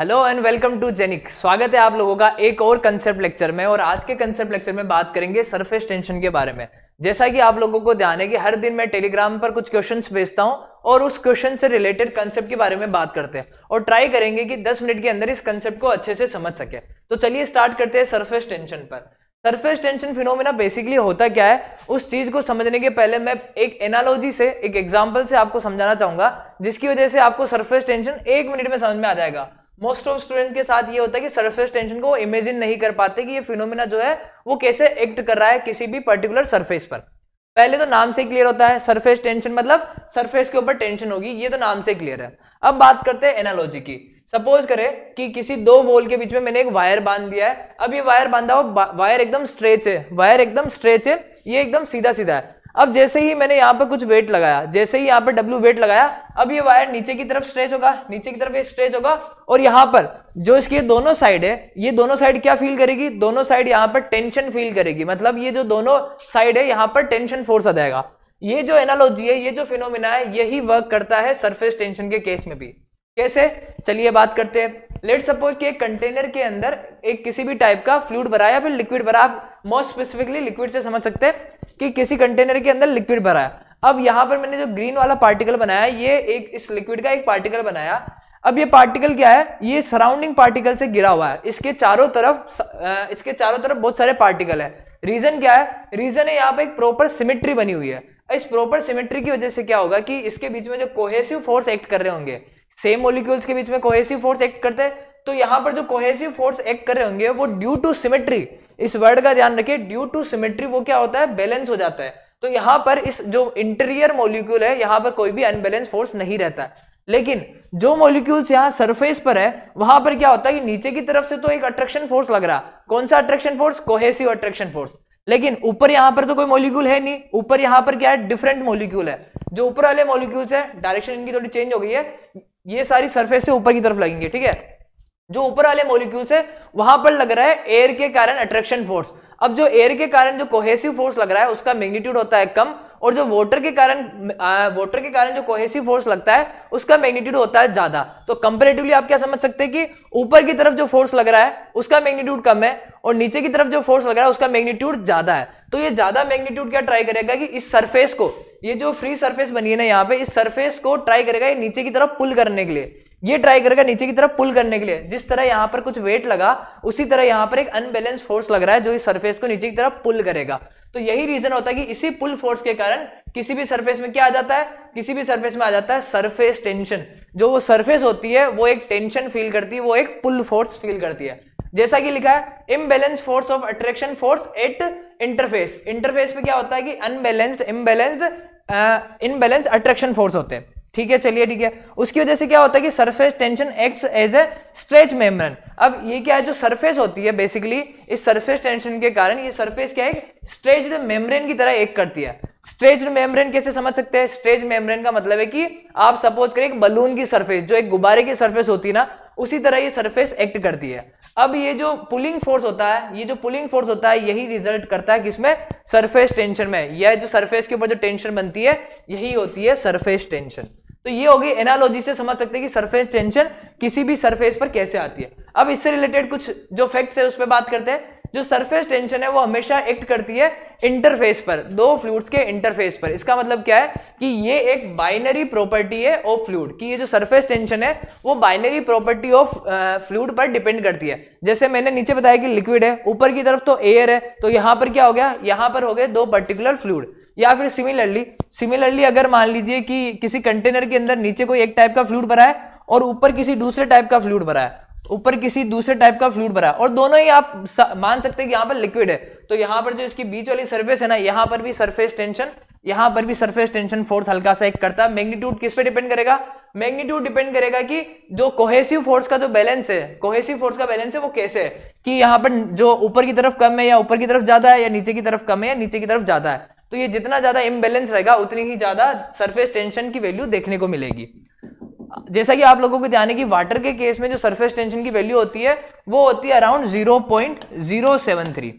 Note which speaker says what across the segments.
Speaker 1: hello and welcome to जेनिक स्वागत है आप लोगों का एक और कंसेप्ट लेक्चर में और आज के कंसेप्ट लेक्चर में बात करेंगे सरफेस टेंशन के बारे में जैसा कि आप लोगों को ध्यान है कि हर दिन मैं टेलीग्राम पर कुछ क्वेश्चंस भेजता हूं और उस क्वेश्चन से रिलेटेड कंसेप्ट के बारे में बात करते हैं और ट्राई करेंगे कि दस मिनट के अंदर इस कंसेप्ट को अच्छे से समझ सके तो चलिए स्टार्ट करते हैं सरफेस टेंशन पर सरफेस टेंशन फिनोमिना बेसिकली होता क्या है उस चीज को समझने के पहले मैं एक एनालॉजी से एक एग्जाम्पल से आपको समझाना चाहूंगा जिसकी वजह से आपको सरफेस टेंशन एक मिनट में समझ में आ जाएगा मोस्ट ऑफ स्टूडेंट के साथ ये होता है कि सरफेस टेंशन को इमेजिन नहीं कर पाते कि ये फिनोमिना जो है वो कैसे एक्ट कर रहा है किसी भी पर्टिकुलर सरफेस पर पहले तो नाम से क्लियर होता है सरफेस टेंशन मतलब सरफेस के ऊपर टेंशन होगी ये तो नाम से क्लियर है अब बात करते हैं एनालॉजी की सपोज करें कि किसी दो वॉल के बीच में मैंने एक वायर बांध दिया है अब ये वायर बांधा हुआ वायर एकदम स्ट्रेच है वायर एकदम स्ट्रेच है ये एकदम सीधा सीधा है अब जैसे ही मैंने यहाँ पर कुछ वेट लगाया जैसे ही यहाँ पर डब्ल्यू वेट लगाया अब ये वायर नीचे की तरफ स्ट्रेच होगा नीचे की तरफ ये स्ट्रेच होगा और यहाँ पर जो इसकी दोनों साइड है ये दोनों साइड क्या फील करेगी दोनों साइड यहाँ पर टेंशन फील करेगी मतलब ये जो दोनों साइड है यहाँ पर टेंशन फोर्स आ जाएगा ये जो एनालॉजी है ये जो फिनोमिना है यही वर्क करता है सरफेस टेंशन के केस में भी कैसे चलिए बात करते हैं लेट सपोज कि एक कंटेनर के अंदर एक किसी भी टाइप का फ्लूड भरा या फिर लिक्विड भरा आप मोस्ट स्पेसिफिकली लिक्विड से समझ सकते हैं कि किसी कंटेनर के अंदर लिक्विड भरा है अब यहाँ पर मैंने जो ग्रीन वाला पार्टिकल बनाया ये एक इस लिक्विड का एक पार्टिकल बनाया अब ये पार्टिकल क्या है ये सराउंडिंग पार्टिकल से गिरा हुआ है इसके चारों तरफ इसके चारों तरफ बहुत सारे पार्टिकल है रीजन क्या है रीजन है यहाँ पे एक प्रॉपर सिमिट्री बनी हुई है इस प्रॉपर सिमेट्री की वजह से क्या होगा कि इसके बीच में जो कोहेसिव फोर्स एक्ट कर रहे होंगे सेम मोलिक्यूल्स के बीच में कोहेसिव फोर्स एक्ट करते हैं तो यहां पर जो कोहेसिव फोर्स एक्ट कर रहे होंगे वो ड्यू टू सिमेट्री इस वर्ड का ध्यान रखिए ड्यू टू सिमेट्री वो क्या होता है बैलेंस हो जाता है तो यहाँ पर इस जो इंटीरियर मोलिक्यूल है यहाँ पर कोई भी अनबैलेंस फोर्स नहीं रहता है लेकिन जो मोलिक्यूल्स यहाँ सरफेस पर है वहां पर क्या होता है कि नीचे की तरफ से तो एक अट्रैक्शन फोर्स लग रहा कौन सा attraction force cohesive attraction force लेकिन ऊपर यहाँ पर तो कोई मोलिक्यूल है नहीं ऊपर यहाँ पर क्या है डिफरेंट मोलिक्यूल है जो ऊपर वाले मोलिक्यूल्स है डायरेक्शन इनकी थोड़ी चेंज हो गई है ये सारी सरफेस से ऊपर की तरफ लगेंगे ठीक है जो ऊपर वाले मोलिक्यूल्स है वहां पर लग रहा है एयर के कारण अट्रैक्शन फोर्स अब जो एयर के कारण जो कोहेसिव फोर्स लग रहा है उसका मैग्नीट्यूड होता है कम और जो वाटर के कारण वाटर के कारण जो कोहेसिव फोर्स लगता है उसका मैग्नीट्यूड होता है ज्यादा तो कंपेरेटिवली आप क्या समझ सकते हैं कि ऊपर की तरफ जो फोर्स लग रहा है उसका मैग्नीट्यूड कम है और नीचे की तरफ जो फोर्स लग रहा है उसका मैग्नीट्यूड ज्यादा है तो ये ज्यादा मैग्नीट्यूड क्या ट्राई करेगा कि इस सरफेस को ये जो फ्री सरफेस बनी है ना यहाँ पे इस सरफेस को ट्राई करेगा ये नीचे की तरफ पुल करने के लिए ये ट्राई करेगा नीचे की तरफ पुल करने के लिए जिस तरह यहाँ पर कुछ वेट लगा उसी तरह यहाँ पर एक अनबैलेंस फोर्स लग रहा है जो इस सरफेस को नीचे की तरफ पुल करेगा तो यही रीजन होता है कि इसी पुल फोर्स के कारण किसी भी सरफेस में क्या आ जाता है किसी भी सरफेस में आ जाता है सरफेस टेंशन जो वो सरफेस होती है वो एक टेंशन फील करती है वो एक पुल फोर्स फील करती है जैसा कि लिखा है imbalance force of attraction force at interface interface पे क्या होता है कि unbalanced imbalanced imbalance attraction force होते हैं ठीक है चलिए ठीक है उसकी वजह से क्या होता है कि surface tension act as a stretch membrane अब ये क्या है जो सरफेस होती है बेसिकली इस सरफेस टेंशन के कारण ये सरफेस क्या है स्ट्रेच मेम्ब्रेन की तरह एक करती है स्ट्रेच मेम्ब्रेन कैसे समझ सकते हैं स्ट्रेच मेम्ब्रेन का मतलब है कि आप सपोज करें एक बलून की सरफेस जो एक गुब्बारे की सरफेस होती है ना उसी तरह ये सरफेस एक्ट करती है अब ये जो पुलिंग फोर्स होता है ये जो पुलिंग फोर्स होता है यही रिजल्ट करता है किसमें सरफेस टेंशन में यह जो सरफेस के ऊपर जो टेंशन बनती है यही होती है सरफेस टेंशन तो ये होगी एनालॉजी से समझ सकते हैं कि सरफेस टेंशन किसी भी सरफेस पर कैसे आती है अब इससे रिलेटेड कुछ जो फैक्ट्स है उस पर बात करते हैं जो सरफेस टेंशन है वो हमेशा एक्ट करती है इंटरफेस पर दो फ्लूड्स के इंटरफेस पर इसका मतलब क्या है कि ये एक बाइनरी प्रॉपर्टी है ऑफ फ्लूड कि ये जो सरफेस टेंशन है वो बाइनरी प्रॉपर्टी ऑफ फ्लूड पर डिपेंड करती है जैसे मैंने नीचे बताया कि लिक्विड है ऊपर की तरफ तो एयर है तो यहां पर क्या हो गया यहां पर हो गए दो पर्टिकुलर फ्लूड या फिर सिमिलरली सिमिलरली अगर मान लीजिए कि किसी कंटेनर के अंदर नीचे कोई एक टाइप का फ्लूड भरा है और ऊपर किसी दूसरे टाइप का फ्लूड भरा है ऊपर किसी दूसरे टाइप का फ्लूड भरा और दोनों ही आप मान सकते हैं कि यहां पर लिक्विड है तो यहां पर जो इसकी बीच वाली सरफेस है ना यहां पर भी सरफेस टेंशन यहां पर भी सरफेस टेंशन फोर्स हल्का सा एक करता है मैग्नीट्यूड किस पे डिपेंड करेगा मैग्नीट्यूड डिपेंड करेगा कि जो कोहेसिव फोर्स का जो बैलेंस है कोहेसिव फोर्स का बैलेंस है वो कैसे है कि यहां पर जो ऊपर की तरफ कम है या ऊपर की तरफ ज्यादा है या नीचे की तरफ कम है या नीचे की तरफ ज्यादा है तो ये जितना ज्यादा इम्बेलेंस रहेगा उतनी ही ज्यादा सरफेस टेंशन की वैल्यू देखने को मिलेगी जैसा कि आप लोगों को ध्यान है कि वाटर के केस में जो सरफेस टेंशन की वैल्यू होती है वो होती है अराउंड 0.073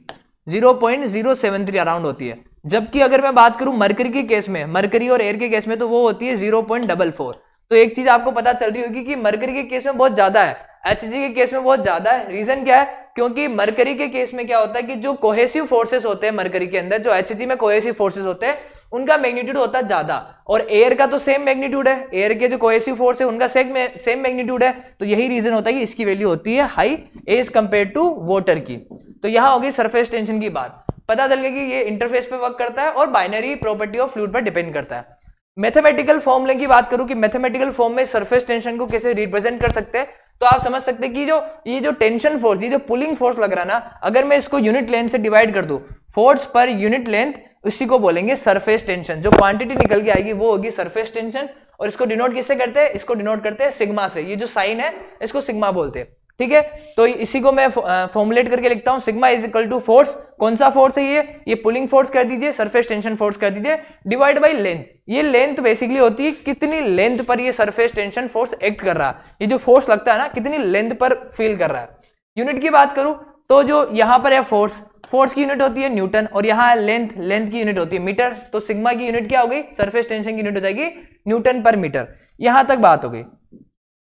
Speaker 1: 0.073 अराउंड होती है जबकि अगर मैं बात करूं मरकरी के केस में मरकरी और एयर के केस में तो वो होती है जीरो पॉइंट डबल फोर तो एक चीज आपको पता चल रही होगी कि मरकरी के केस में बहुत ज्यादा है एच के केस में बहुत ज्यादा है रीजन क्या है क्योंकि मरकरी के केस में क्या होता है कि जो कोहेसिव फोर्सेस होते हैं मरकरी के अंदर जो एच में कोहेसिव फोर्सेस होते हैं उनका मैग्नीट्यूड होता है ज्यादा और एयर का तो सेम मैग्नीट्यूड है एयर के जो कोएसिव फोर्स है उनका सेम सेम मैग्नीट्यूड है तो यही रीजन होता है कि इसकी वैल्यू होती है high as compare to water की तो यहां होगी सरफेस टेंशन की बात पता चल गया कि ये इंटरफेस पे वर्क करता है और बाइनरी प्रॉपर्टी ऑफ फ्लूड पर डिपेंड करता है मैथमेटिकल फॉर्मूले की बात करूं कि मैथमेटिकल फॉर्म में सरफेस टेंशन को कैसे रिप्रेजेंट कर सकते हैं तो आप समझ सकते हैं कि जो ये जो टेंशन फोर्स ये जो पुलिंग फोर्स लग रहा है ना अगर मैं इसको यूनिट लेंथ से डिवाइड कर दू फोर्स पर यूनिट लेंथ उसी को बोलेंगे सरफेस टेंशन जो क्वांटिटी निकल के आएगी वो होगी सरफेस टेंशन और इसको डिनोट किससे करते हैं इसको डिनोट करते हैं सिग्मा से ये जो साइन है इसको सिग्मा बोलते हैं ठीक है तो इसी को मैं फॉर्मुलेट करके लिखता हूं sigma is equal to force कौन सा फोर्स है ये ये पुलिंग फोर्स कर दीजिए सरफेस टेंशन फोर्स कर दीजिए डिवाइड बाई लेंथ ये लेंथ बेसिकली होती है कितनी लेंथ पर ये सरफेस टेंशन फोर्स एक्ट कर रहा है ये जो फोर्स लगता है ना कितनी लेंथ पर फील कर रहा है यूनिट की बात करूं तो जो यहां पर है फोर्स फोर्स की यूनिट होती है न्यूटन और यहाँ लेंथ लेंथ की यूनिट होती है मीटर तो सिग्मा की यूनिट क्या हो गई सरफेस टेंशन की यूनिट हो जाएगी न्यूटन पर मीटर यहां तक बात हो गई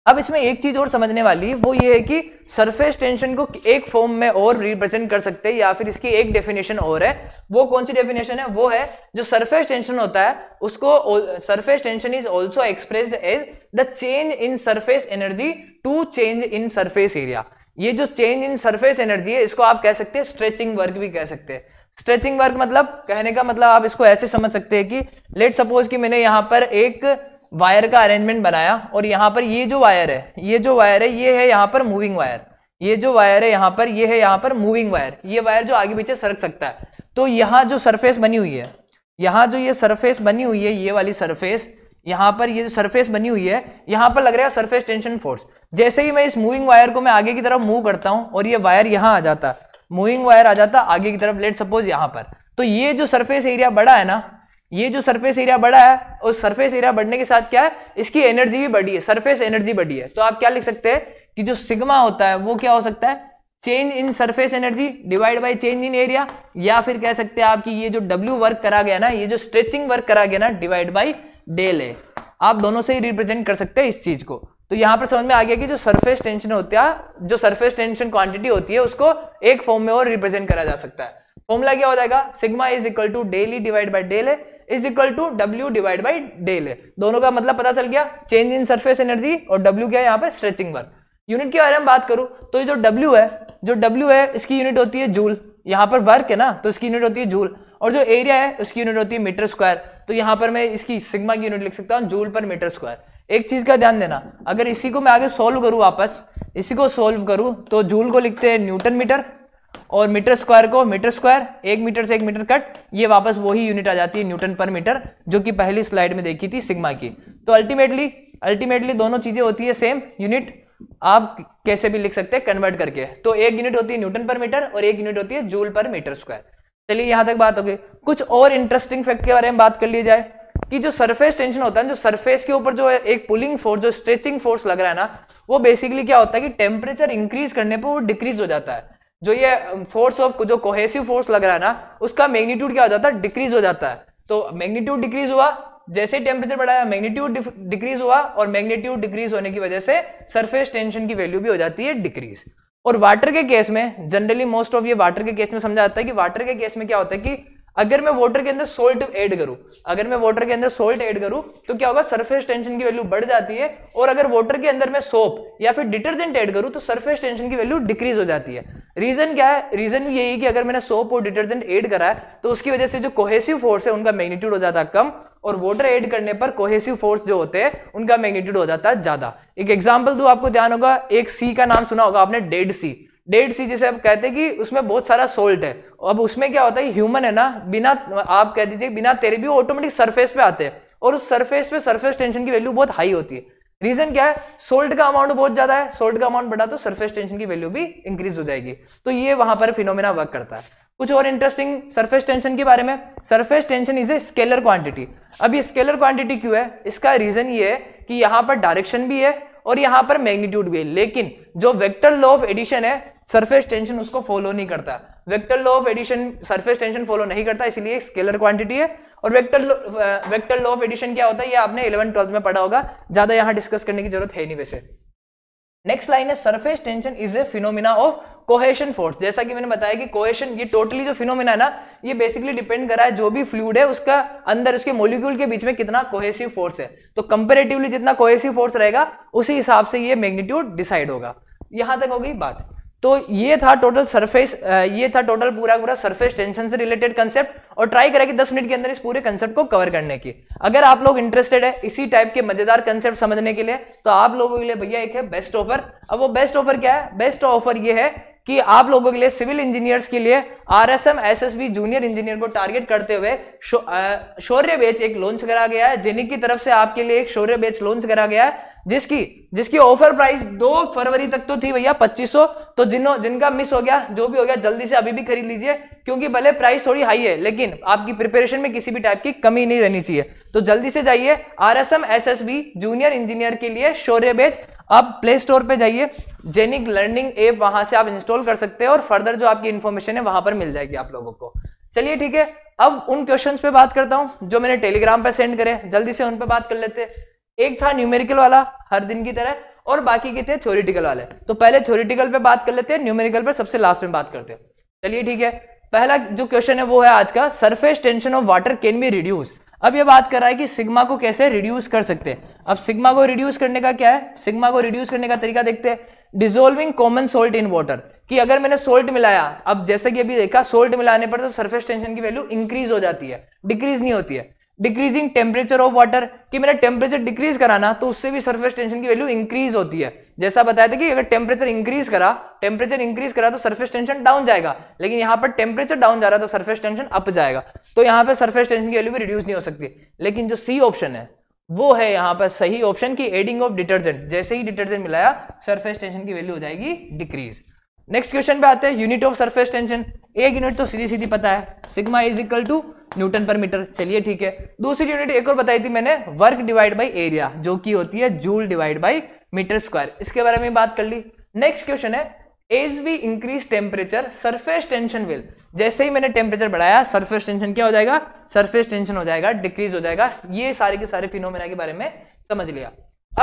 Speaker 1: अब इसमें एक चीज और समझने वाली वो ये है कि सरफेस टेंशन को एक फॉर्म में और रिप्रेजेंट कर सकते हैं या फिर इसकी एक डेफिनेशन और है वो कौन सी डेफिनेशन है वो है जो सरफेस टेंशन होता है उसको surface tension is also expressed as the change in surface energy to change in surface area ये जो चेंज इन सरफेस एनर्जी है इसको आप कह सकते हैं स्ट्रेचिंग वर्क भी कह सकते हैं स्ट्रेचिंग वर्क मतलब कहने का मतलब आप इसको ऐसे समझ सकते हैं कि लेट सपोज कि मैंने यहाँ पर एक वायर का अरेंजमेंट बनाया और यहाँ पर ये जो वायर है ये जो वायर है ये है यहाँ पर मूविंग वायर ये जो वायर है यहाँ पर ये है यहाँ पर मूविंग वायर ये वायर जो आगे पीछे सरक सकता है तो यहाँ जो सरफेस बनी हुई है यहाँ जो ये सरफेस बनी हुई है ये वाली सरफेस यहाँ पर ये जो सरफेस बनी हुई है यहाँ पर लग रहा है सरफेस टेंशन फोर्स जैसे ही मैं इस मूविंग वायर को मैं आगे की तरफ मूव करता हूँ और ये वायर यहां आ जाता मूविंग वायर आ जाता आगे की तरफ लेट सपोज यहां पर तो ये जो सरफेस एरिया बड़ा है ना ये जो सरफेस एरिया बड़ा है और सरफेस एरिया बढ़ने के साथ क्या है इसकी एनर्जी भी बढ़ी है सरफेस एनर्जी बढ़ी है तो आप क्या लिख सकते हैं कि जो सिग्मा होता है वो क्या हो सकता है change in surface energy divide by change in area या फिर कह सकते हैं आपकी ये जो डब्ल्यू वर्क करा गया ना ये जो स्ट्रेचिंग वर्क करा गया ना डिवाइड बाई डेल ए आप दोनों से ही रिप्रेजेंट कर सकते हैं इस चीज को तो यहाँ पर समझ में आ गया कि जो सरफेस टेंशन होता है जो सरफेस टेंशन क्वांटिटी होती है उसको एक फॉर्म में और रिप्रेजेंट करा जा सकता है फॉर्मूला क्या हो जाएगा sigma is equal to del E divide by del is equal to W divide by del दोनों का मतलब पता चल गया चेंज इन सरफेस एनर्जी और डब्ल्यू क्या है यहाँ पर स्ट्रेचिंग वर्क यूनिट के बारे में बात करूं तो ये जो डब्ल्यू है जो डब्ल्यू है इसकी यूनिट होती है जूल यहाँ पर वर्क है ना तो इसकी यूनिट होती है जूल और जो एरिया है उसकी यूनिट होती है मीटर स्क्वायर तो यहाँ पर मैं इसकी सिग्मा की यूनिट लिख सकता हूँ जूल पर मीटर स्क्वायर एक चीज का ध्यान देना अगर इसी को मैं आगे सोल्व करूं वापस इसी को सोल्व करूं तो जूल को लिखते हैं न्यूटन मीटर और मीटर स्क्वायर को मीटर स्क्वायर एक मीटर से एक मीटर कट ये वापस वही यूनिट आ जाती है न्यूटन पर मीटर जो कि पहली स्लाइड में देखी थी सिग्मा की तो अल्टीमेटली अल्टीमेटली दोनों चीजें होती है सेम यूनिट आप कैसे भी लिख सकते हैं कन्वर्ट करके तो एक यूनिट होती है न्यूटन पर मीटर और एक यूनिट होती है जूल पर मीटर स्क्वायर चलिए यहां तक बात हो गई कुछ और इंटरेस्टिंग फैक्ट के बारे में बात कर लिया जाए कि जो सरफेस टेंशन होता है जो सरफेस के ऊपर जो एक पुलिंग फोर्स जो स्ट्रेचिंग फोर्स लग रहा है ना वो बेसिकली क्या होता है कि टेम्परेचर इंक्रीज करने पर वो डिक्रीज हो जाता है जो ये फोर्स um, ऑफ जो कोहेसिव फोर्स लग रहा है ना उसका मैग्नीट्यूड क्या हो जाता है डिक्रीज हो जाता है तो मैग्नीट्यूड डिक्रीज हुआ जैसे टेम्परेचर बढ़ाया मैग्नीट्यूड डिक्रीज हुआ और मैग्नीट्यूड डिक्रीज होने की वजह से सरफेस टेंशन की वैल्यू भी हो जाती है डिक्रीज और वाटर के केस में जनरली मोस्ट ऑफ ये वाटर के केस में समझा जाता है कि वाटर के केस में क्या होता है कि अगर मैं वाटर के अंदर सोल्ट ऐड करूं अगर मैं वाटर के अंदर सोल्ट ऐड करूं तो क्या होगा सरफेस टेंशन की वैल्यू बढ़ जाती है और अगर वाटर के अंदर मैं सोप या फिर डिटर्जेंट ऐड करूं तो सरफेस टेंशन की वैल्यू डिक्रीज हो जाती है रीजन क्या है रीजन यही कि अगर मैंने सोप और डिटर्जेंट ऐड करा है तो उसकी वजह से जो कोहेसिव फोर्स है उनका मैग्नीट्यूड हो जाता है कम और वाटर ऐड करने पर कोहेसिव फोर्स जो होते हैं उनका मैग्नीट्यूड हो जाता है ज्यादा एक एग्जाम्पल दो आपको ध्यान होगा एक सी का नाम सुना होगा आपने डेड सी डेड सी जिसे आप कहते हैं कि उसमें बहुत सारा सोल्ट है अब उसमें क्या होता है ह्यूमन है ना बिना आप कह दीजिए बिना तेरे भी ऑटोमेटिक सरफेस पे आते हैं और उस सरफेस पे सरफेस टेंशन की वैल्यू बहुत हाई होती है रीजन क्या है सोल्ट का अमाउंट बहुत ज्यादा है सोल्ट का अमाउंट बढ़ा तो सरफेस टेंशन की वैल्यू भी इंक्रीज हो जाएगी तो ये वहां पर फिनोमिना वर्क करता है कुछ और इंटरेस्टिंग सरफेस टेंशन के बारे में surface tension is a scalar quantity अब ये स्केलर क्वांटिटी क्यों है इसका रीजन ये है कि यहाँ पर डायरेक्शन भी है और यहाँ पर मैग्नीट्यूड भी है लेकिन जो वेक्टर लॉ ऑफ एडिशन है सरफेस टेंशन उसको फॉलो नहीं करता vector law of addition surface tension follow नहीं करता इसलिए स्केलर क्वांटिटी है और vector vector law of addition क्या होता है ये आपने इलेवन ट्वेल्थ में पढ़ा होगा ज्यादा यहाँ डिस्कस करने की जरूरत है नहीं वैसे नेक्स्ट लाइन है surface tension is a phenomena of cohesion force जैसा कि मैंने बताया कि कोहेशन ये टोटली जो फिनोमिना है ना ये बेसिकली डिपेंड करा है जो भी फ्लूड है उसका अंदर उसके मोलिक्यूल के बीच में कितना कोहेसिव फोर्स है तो कंपेरेटिवली जितना कोहेसिव फोर्स रहेगा उसी हिसाब से ये मैग्नीट्यूड डिसाइड होगा यहां तक होगी बात तो ये था टोटल सरफेस ये था टोटल पूरा पूरा सरफेस टेंशन से रिलेटेड कंसेप्ट और ट्राई करें कि 10 मिनट के अंदर इस पूरे कंसेप्ट को कवर करने की अगर आप लोग इंटरेस्टेड है इसी टाइप के मजेदार कंसेप्ट समझने के लिए तो आप लोगों के लिए भैया एक है बेस्ट ऑफर अब वो बेस्ट ऑफर क्या है बेस्ट ऑफर ये है कि आप लोगों के लिए सिविल इंजीनियर्स के लिए आरएसएम एसएसबी जूनियर इंजीनियर को टारगेट करते हुए शौर्य बेच एक लॉन्च करा गया है जेनिक की तरफ से आपके लिए एक शौर्य बेच लॉन्च करा गया है जिसकी जिसकी ऑफर प्राइस दो फरवरी तक तो थी भैया 2500 तो जिनो जिनका मिस हो गया जो भी हो गया जल्दी से अभी भी खरीद लीजिए क्योंकि भले प्राइस थोड़ी हाई है लेकिन आपकी प्रिपरेशन में किसी भी टाइप की कमी नहीं रहनी चाहिए तो जल्दी से जाइए आरएसएम एसएसबी जूनियर इंजीनियर के लिए शौर्य बेच आप प्ले स्टोर पे जाइए जेनिक लर्निंग एप वहां से आप इंस्टॉल कर सकते हैं और फर्दर जो आपकी इन्फॉर्मेशन है वहां पर मिल जाएगी आप लोगों को चलिए ठीक है अब उन क्वेश्चन पे बात करता हूं जो मैंने टेलीग्राम पे सेंड करे जल्दी से उन पे बात कर लेते एक था न्यूमेरिकल वाला हर दिन की तरह और बाकी के थे थ्योरिटिकल वाले तो पहले थ्योरिटिकल पे बात कर लेते हैं न्यूमेरिकल पर सबसे लास्ट में बात करते हैं चलिए ठीक है पहला जो क्वेश्चन है वो है आज का surface tension of water can be reduce अब ये बात कर रहा है कि सिग्मा को कैसे रिड्यूस कर सकते हैं अब सिग्मा को रिड्यूस करने का क्या है सिग्मा को रिड्यूस करने का तरीका देखते हैं dissolving common salt in water कि अगर मैंने सोल्ट मिलाया अब जैसे कि अभी देखा सोल्ट मिलाने पर तो सरफेस टेंशन की वैल्यू इंक्रीज हो जाती है डिक्रीज नहीं होती है डिक्रीजिंग टेम्परेचर ऑफ वाटर कि मेरा टेम्परेचर डिक्रीज कराना तो उससे भी सरफेस टेंशन की वैल्यू इंक्रीज होती है जैसा बताया था कि अगर टेम्परेचर इंक्रीज करा टेम्परेचर इंक्रीज करा तो सरफेस टेंशन डाउन जाएगा लेकिन यहाँ पर टेम्परेचर डाउन जा रहा तो सर्फेस टेंशन अप जाएगा तो यहाँ पर सर्फेस टेंशन की वैल्यू भी रिड्यूस नहीं हो सकती लेकिन जो सी ऑप्शन है वो है यहाँ पर सही ऑप्शन की एडिंग ऑफ डिटर्जेंट जैसे ही डिटर्जेंट मिलाया सर्फेस टेंशन की वैल्यू हो जाएगी डिक्रीज नेक्स्ट क्वेश्चन पे आते हैं यूनिट ऑफ सरफेस टेंशन एक यूनिट तो सीधी सीधी पता है sigma is equal to newton per metre चलिए ठीक है दूसरी यूनिट एक और बताई थी मैंने वर्क डिवाइड बाई एरिया जो की होती है joule divide by metre square इसके बारे में बात कर ली नेक्स्ट क्वेश्चन है as we increase temperature surface tension will जैसे ही मैंने टेम्परेचर बढ़ाया सरफेस टेंशन क्या हो जाएगा सरफेस टेंशन हो जाएगा डिक्रीज हो जाएगा ये सारे के सारे फिनोमेना के बारे में समझ लिया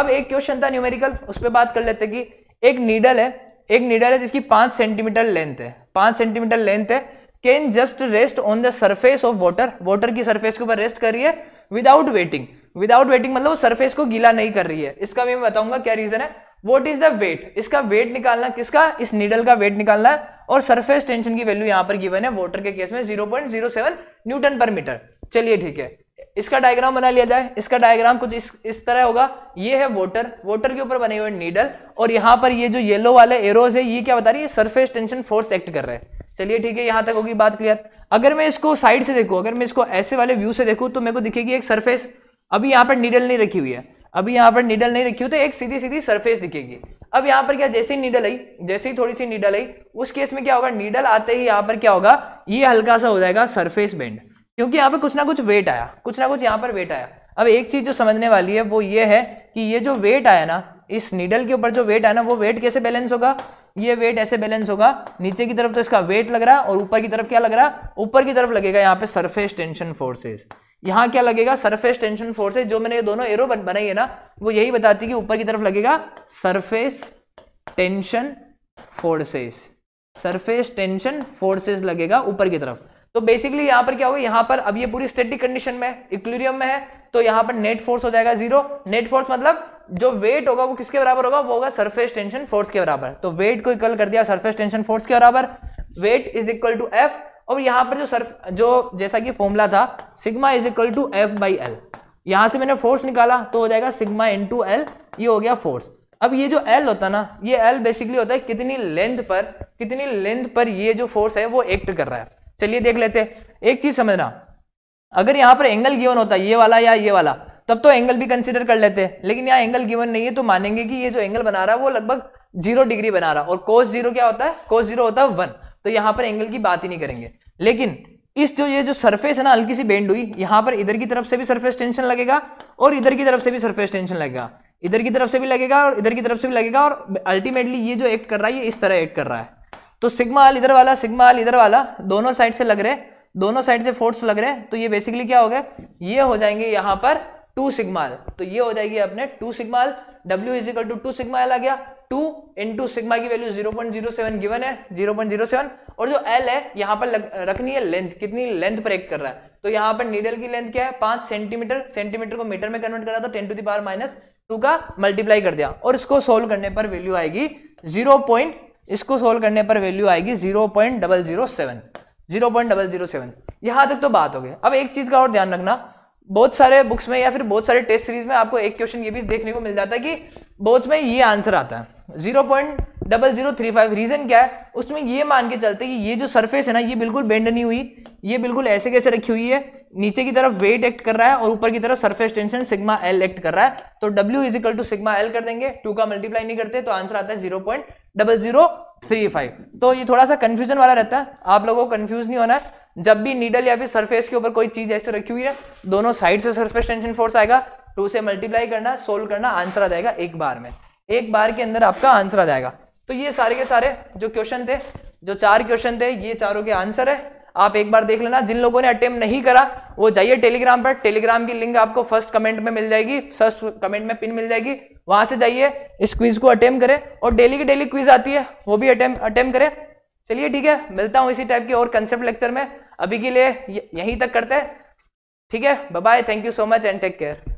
Speaker 1: अब एक क्वेश्चन था न्यूमेरिकल उस पर बात कर लेते कि एक नीडल है एक नीडल है जिसकी पांच सेंटीमीटर लेंथ है पांच सेंटीमीटर लेंथ है can just rest on the surface of water water की सरफेस के ऊपर रेस्ट करिए विदाउट वेटिंग विदाउट वेटिंग मतलब वो सरफेस को गीला नहीं कर रही है इसका भी मैं बताऊंगा क्या रीजन है वॉट इज द वेट इसका वेट निकालना किसका इस नीडल का वेट निकालना है और सरफेस टेंशन की वैल्यू यहां पर गिवन है वॉटर के केस में 0.07 न्यूटन पर मीटर चलिए ठीक है इसका डायग्राम बना लिया जाए इसका डायग्राम कुछ इस इस तरह होगा ये है वोटर वोटर के ऊपर बने हुए नीडल और यहाँ पर ये जो येलो वाले एरोज है ये क्या बता रही है सरफेस टेंशन फोर्स एक्ट कर रहे हैं चलिए ठीक है यहाँ तक होगी बात क्लियर अगर मैं इसको साइड से देखू अगर मैं इसको ऐसे वाले व्यू से देखू तो मेरे को दिखेगी एक सरफेस अभी यहाँ पर नीडल नहीं रखी हुई है अभी यहाँ पर नीडल नहीं रखी हुई तो एक सीधी सीधी सरफेस दिखेगी अब यहाँ पर क्या जैसे ही नीडल आई जैसे ही थोड़ी सी नीडल आई उस केस में क्या होगा नीडल आते ही यहां पर क्या होगा ये हल्का सा हो जाएगा सरफेस बेंड क्योंकि यहाँ पे कुछ ना कुछ वेट आया कुछ ना कुछ यहाँ पर वेट आया अब एक चीज़ जो समझने वाली है वो ये है कि ये जो वेट आया ना इस नीडल के ऊपर जो वेट आया ना वो वेट कैसे बैलेंस होगा ये वेट ऐसे बैलेंस होगा नीचे की तरफ तो इसका वेट लग रहा है और ऊपर की तरफ क्या लग रहा है ऊपर की तरफ लगेगा यहाँ पे सरफेस टेंशन फोर्सेज यहाँ क्या लगेगा सरफेस टेंशन फोर्सेज जो मैंने ये दोनों एरो बनाई है ना वो यही बताती कि ऊपर की तरफ लगेगा surface tension forces surface tension forces लगेगा ऊपर की तरफ तो बेसिकली यहां पर क्या होगा यहां पर अब ये पूरी स्टेटिक कंडीशन में इक्लिरियम में है तो यहां पर नेट फोर्स हो जाएगा जीरो नेट फोर्स मतलब जो वेट होगा वो किसके बराबर होगा वो होगा सरफेस टेंशन फोर्स के बराबर तो वेट को इक्वल कर दिया सरफेस टेंशन फोर्स के बराबर weight is equal to F और यहां पर जो सर्फ जो जैसा कि फॉर्मूला था sigma is equal to F by L यहां से मैंने फोर्स निकाला तो हो जाएगा सिग्मा टू एल ये हो गया फोर्स अब ये जो एल होता है ना ये एल बेसिकली होता है कितनी लेंथ पर कितनी लेंथ पर ये जो फोर्स है वो एक्ट कर रहा है चलिए देख लेते एक चीज समझना अगर यहाँ पर एंगल गिवन होता ये वाला या ये वाला तब तो एंगल भी कंसिडर कर लेते हैं लेकिन यहाँ एंगल गिवन नहीं है तो मानेंगे कि ये जो एंगल बना रहा है वो लगभग जीरो डिग्री बना रहा और कोस जीरो क्या होता है कोस जीरो होता है वन तो यहाँ पर एंगल की बात ही नहीं करेंगे लेकिन इस जो ये जो सरफेस है ना हल्की सी बेंड हुई यहाँ पर इधर की तरफ से भी सरफेस टेंशन लगेगा और इधर की तरफ से भी सरफेस टेंशन लगेगा इधर की तरफ से भी लगेगा और इधर की तरफ से भी लगेगा और अल्टीमेटली ये जो एक्ट कर रहा है ये इस तरह एक्ट कर रहा है तो सिग्मा आल इधर वाला सिग्मा आल इधर वाला दोनों साइड से लग रहे दोनों साइड से फोर्स लग रहे तो ये बेसिकली क्या हो गए ये हो जाएंगे यहां पर टू सिग्माल तो ये हो जाएगी अपने two sigma L W is equal to two sigma L आ गया टू इन टू सिग्मा की value zero zero point seven given है जीरो जीरो पॉइंट सेवन और जो एल है यहाँ पर लग, रखनी है लेंथ कितनी लेंथ ब्रेक कर रहा है तो यहाँ पर नीडल की लेंथ क्या है पांच सेंटीमीटर सेंटीमीटर को मीटर में कन्वर्ट करा तो ten to the power minus two का मल्टीप्लाई कर दिया और इसको सोल्व करने पर वैल्यू आएगी जीरो पॉइंट इसको सोल्व करने पर वैल्यू आएगी zero point double zero seven zero point double zero seven यहाँ तक तो बात हो गई अब एक चीज़ का और ध्यान रखना बहुत सारे बुक्स में या फिर बहुत सारे टेस्ट सीरीज में आपको एक क्वेश्चन ये भी देखने को मिल जाता है कि बहुत में ये आंसर आता है zero point double zero three five reason क्या है उसमें ये मान के चलते कि ये जो सरफेस है ना ये बिल्कुल बेंड नहीं हुई ये बिल्कुल ऐसे कैसे रखी हुई है नीचे की तरफ वेट एक्ट कर रहा है और ऊपर की तरफ surface tension sigma L act कर रहा है तो W is equal to sigma L कर देंगे टू का मल्टीप्लाई नहीं करते तो आंसर आता है zero point double zero three five तो ये थोड़ा सा कंफ्यूजन वाला रहता है आप लोगों को कंफ्यूज नहीं होना है जब भी नीडल या फिर सरफेस के ऊपर कोई चीज ऐसे रखी हुई है दोनों साइड से सरफेस टेंशन फोर्स आएगा टू तो से मल्टीप्लाई करना सोल्व करना आंसर आ जाएगा एक बार में एक बार के अंदर आपका आंसर आ जाएगा तो ये सारे के सारे जो क्वेश्चन थे जो चार क्वेश्चन थे ये चारों के आंसर है आप एक बार देख लेना जिन लोगों ने अटेम्प्ट नहीं करा वो जाइए टेलीग्राम पर टेलीग्राम की लिंक आपको फर्स्ट कमेंट में मिल जाएगी फर्स्ट कमेंट में पिन मिल जाएगी वहां से जाइए इस क्विज को अटेम्प्ट करें और डेली की डेली क्विज आती है वो भी अटेम्प्ट अटेम्प्ट करें चलिए ठीक है मिलता हूँ इसी टाइप के और कंसेप्ट लेक्चर में अभी के लिए यहीं तक करते हैं ठीक है bye thank you so much and take care